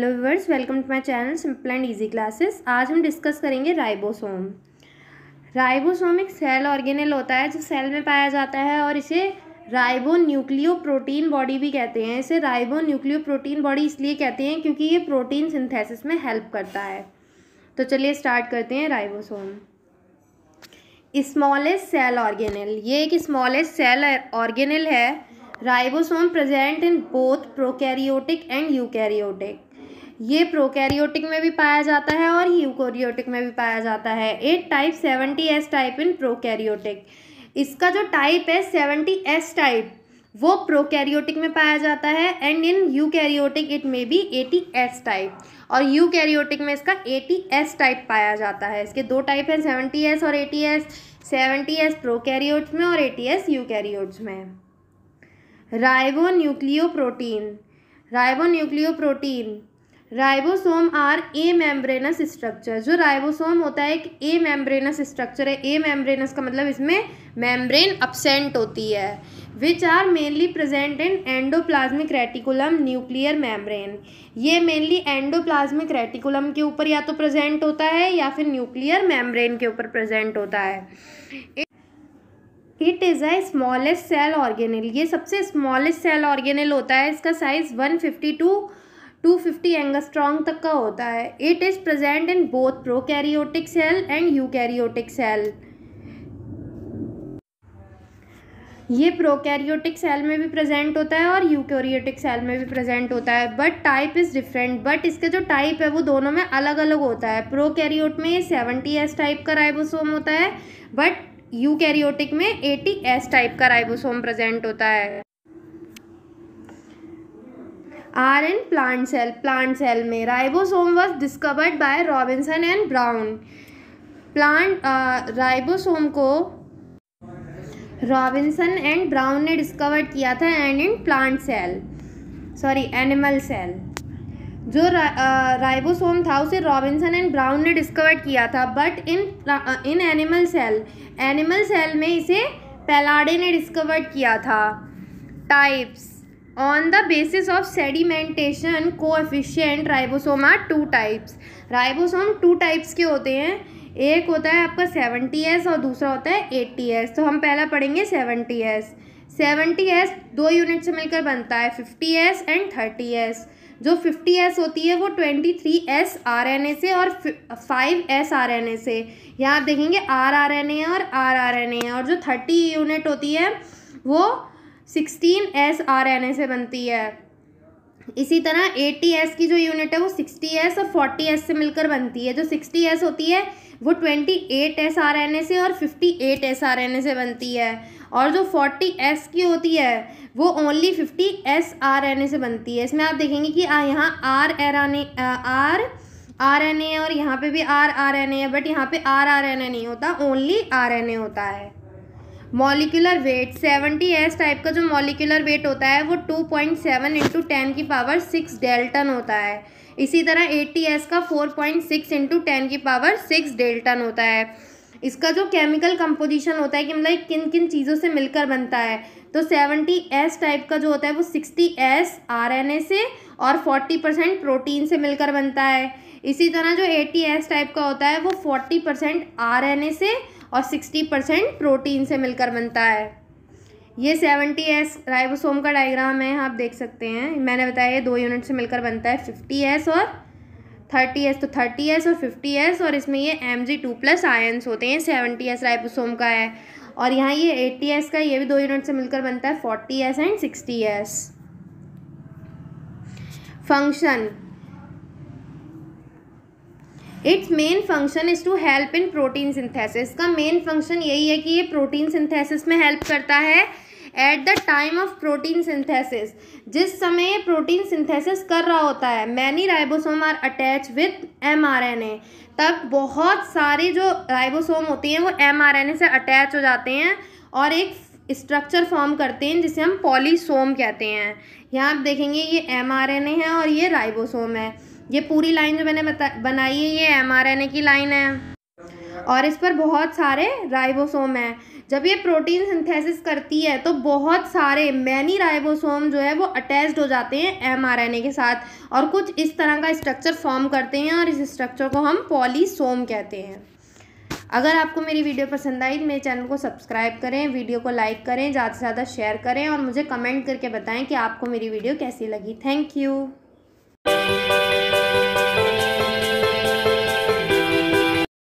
hello viewers welcome to my channel simple and easy classes आज हम discuss करेंगे ribosome ribosome एक cell organelle होता है जो सेल में पाया जाता है और इसे राइबो न्यूक्लियो प्रोटीन बॉडी भी कहते हैं इसे राइबो न्यूक्लियो प्रोटीन बॉडी इसलिए कहते हैं क्योंकि ये प्रोटीन सिंथेसिस में हेल्प करता है तो चलिए स्टार्ट करते हैं राइबोसोम स्मॉलेस्ट सेल ऑर्गेनल ये एक स्मॉलेस्ट सेल ऑर्गेनल है ribosome present in both prokaryotic and eukaryotic ये प्रोकैरियोटिक में भी पाया जाता है और यूकोरियोटिक में भी पाया जाता है एट type seventy S type in prokaryotic इसका जो टाइप है सेवेंटी एस टाइप वो प्रोकैरियोटिक में पाया जाता है and in eukaryotic it may be eighty S type और यूकैरियोटिक में इसका एटी एस टाइप पाया जाता है इसके दो टाइप हैं सेवेंटी एस और eighty S seventy S prokaryotes में और एटी एस यूकैरियोट्स में ribonucleoprotein ribonucleoprotein ribosome are a membranous structure जो राइबोसोम होता है एक ए मेम्ब्रेनस स्ट्रक्चर है ए मेम्ब्रेनस का मतलब इसमें मेम्ब्रेन अपसेंट होती है which are mainly present in endoplasmic reticulum nuclear membrane ये मेनली एंडोप्लाज्मिक रेटिकुलम के ऊपर या तो प्रेजेंट होता है या फिर न्यूक्लियर मेम्ब्रेन के ऊपर प्रेजेंट होता है it is a smallest cell organelle ये सबसे स्मॉलेस्ट सेल ऑर्गेनल होता है इसका size one fifty to two fifty angstrom तक का होता है it is present in both prokaryotic cell and eukaryotic cell ये प्रोकैरियोटिक सेल में भी प्रेजेंट होता है और यूकैरियोटिक सेल में भी प्रेजेंट होता है but type is different but इसके जो टाइप है वो दोनों में अलग अलग होता है प्रोकैरियोट में सेवेंटी एस टाइप का राइबोसोम होता है बट यूकैरियोटिक में एटी एस टाइप का राइबोसोम प्रेजेंट होता है or in plant cell plant cell में ribosome was discovered by Robinson and Brown plant ribosome को रॉबिन्सन एंड ब्राउन ने डिस्कवर किया था and in plant cell sorry animal cell जो ribosome था उसे रॉबिन्सन एंड ब्राउन ने डिस्कवर किया था but in in animal cell animal cell में इसे पेलाडे ने डिस्कवर किया था types on the basis of sedimentation coefficient ribosome are two types ribosome two types के होते हैं एक होता है आपका सेवनटी एस और दूसरा होता है एट्टी एस तो हम पहला पढ़ेंगे सेवनटी एस सेवनटी एस दो यूनिट से मिलकर बनता है fifty S and thirty S जो फिफ्टी एस होती है वो twenty three S R N A से और five S R N A से यहाँ आप देखेंगे आर आर एन ए और आर आर एन ए और जो थर्टी यूनिट होती है वो sixteen S R N A से बनती है इसी तरह एटी एस की जो यूनिट है वो सिक्सटी एस और फोर्टी एस से मिलकर बनती है जो सिक्सटी एस होती है वो twenty eight S R N A से और fifty eight S R N A से बनती है और जो फोर्टी एस की होती है वो only fifty S R N A से बनती है इसमें आप देखेंगे कि यहाँ आर एर आर आर एन ए और यहाँ पे भी आर आर एन ए है बट यहाँ पे आर आर एन ए नहीं होता ओनली आर एन ए होता है molecular weight seventy S type का जो मॉलिकुलर वेट होता है वो two point seven into ten की पावर सिक्स डेल्टन होता है इसी तरह एट्टी एस का four point six into ten की पावर सिक्स डेल्टन होता है इसका जो केमिकल कंपोजिशन होता है कि मतलब किन किन चीज़ों से मिलकर बनता है तो सेवेंटी एस टाइप का जो होता है वो sixty S R N A से और फोर्टी परसेंट प्रोटीन से मिलकर बनता है इसी तरह जो एटी एस टाइप का होता है वो forty percent R N A से और 60 परसेंट प्रोटीन से मिलकर बनता है ये सेवेंटी एस राइबोसोम का डायग्राम है आप देख सकते हैं मैंने बताया ये दो यूनिट से मिलकर बनता है फिफ्टी एस और थर्टी एस तो थर्टी एस और फिफ्टी एस और इसमें ये M G two plus ions होते हैं सेवेंटी एस राइबोसोम का है और यहाँ ये एट्टी एस का ये भी दो यूनिट से मिलकर बनता है forty S and sixty S function it's main function is to help in protein synthesis का मेन फंक्शन यही है कि ये प्रोटीन सिंथेसिस में हेल्प करता है at the time of protein synthesis जिस समय ये प्रोटीन सिंथेसिस कर रहा होता है many ribosome are attach with M R N A तब बहुत सारे जो राइबोसोम होते हैं वो एम आर एन ए से अटैच हो जाते हैं और एक स्ट्रक्चर फॉर्म करते हैं जिसे हम पॉलीसोम कहते हैं यहाँ आप देखेंगे ये एम आर एन ए है और ये राइबोसोम है ये पूरी लाइन जो मैंने बनाई है ये एमआरएनए की लाइन है और इस पर बहुत सारे राइबोसोम हैं जब ये प्रोटीन सिंथेसिस करती है तो बहुत सारे मैनी राइबोसोम जो है वो अटैच्ड हो जाते हैं एमआरएनए के साथ और कुछ इस तरह का स्ट्रक्चर फॉर्म करते हैं और इस स्ट्रक्चर को हम पॉलीसोम कहते हैं अगर आपको मेरी वीडियो पसंद आई तो मेरे चैनल को सब्सक्राइब करें वीडियो को लाइक करें ज़्यादा से ज़्यादा शेयर करें और मुझे कमेंट करके बताएं कि आपको मेरी वीडियो कैसी लगी थैंक यू